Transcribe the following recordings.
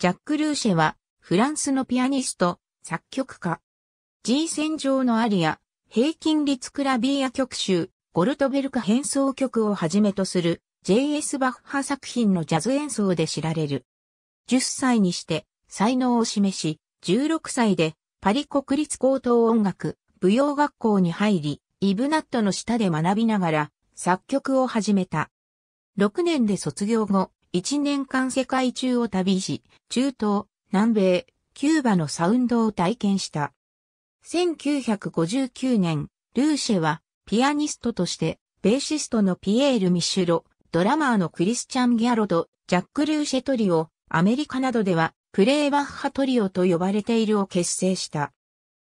ジャック・ルーシェは、フランスのピアニスト、作曲家。G 線上のアリア、平均率クラビーア曲集、ゴルトベルク変奏曲をはじめとする、J.S. バッハ作品のジャズ演奏で知られる。10歳にして、才能を示し、16歳で、パリ国立高等音楽、舞踊学校に入り、イブナットの下で学びながら、作曲を始めた。6年で卒業後、一年間世界中を旅し、中東、南米、キューバのサウンドを体験した。1959年、ルーシェは、ピアニストとして、ベーシストのピエール・ミシュロ、ドラマーのクリスチャン・ギャロド、ジャック・ルーシェトリオ、アメリカなどでは、プレイ・バッハトリオと呼ばれているを結成した。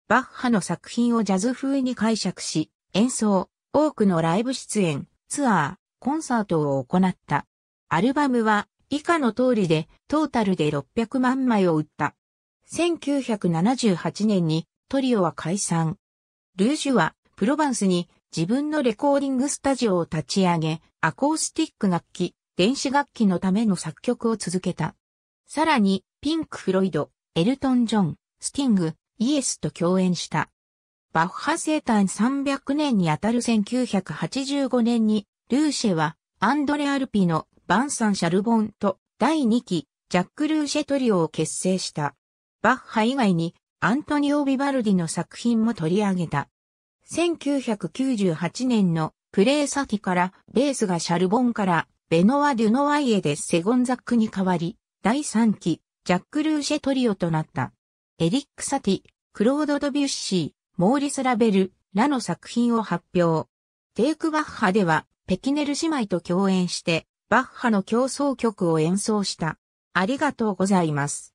バッハの作品をジャズ風に解釈し、演奏、多くのライブ出演、ツアー、コンサートを行った。アルバムは以下の通りでトータルで600万枚を売った。1978年にトリオは解散。ルージュはプロバンスに自分のレコーディングスタジオを立ち上げ、アコースティック楽器、電子楽器のための作曲を続けた。さらに、ピンク・フロイド、エルトン・ジョン、スティング、イエスと共演した。バッハ生誕300年にあたる1985年に、ルーシェはアンドレ・アルピのバンサン・シャルボンと第2期ジャック・ルーシェトリオを結成した。バッハ以外にアントニオ・ビバルディの作品も取り上げた。1998年のプレテ先からレースがシャルボンからベノワ・デュノワイエでセゴンザックに変わり、第3期ジャック・ルーシェトリオとなった。エリック・サティ、クロード・ドビュッシー、モーリス・ラベルらの作品を発表。テイクバッハではペキネル姉妹と共演してバッハの競争曲を演奏した。ありがとうございます。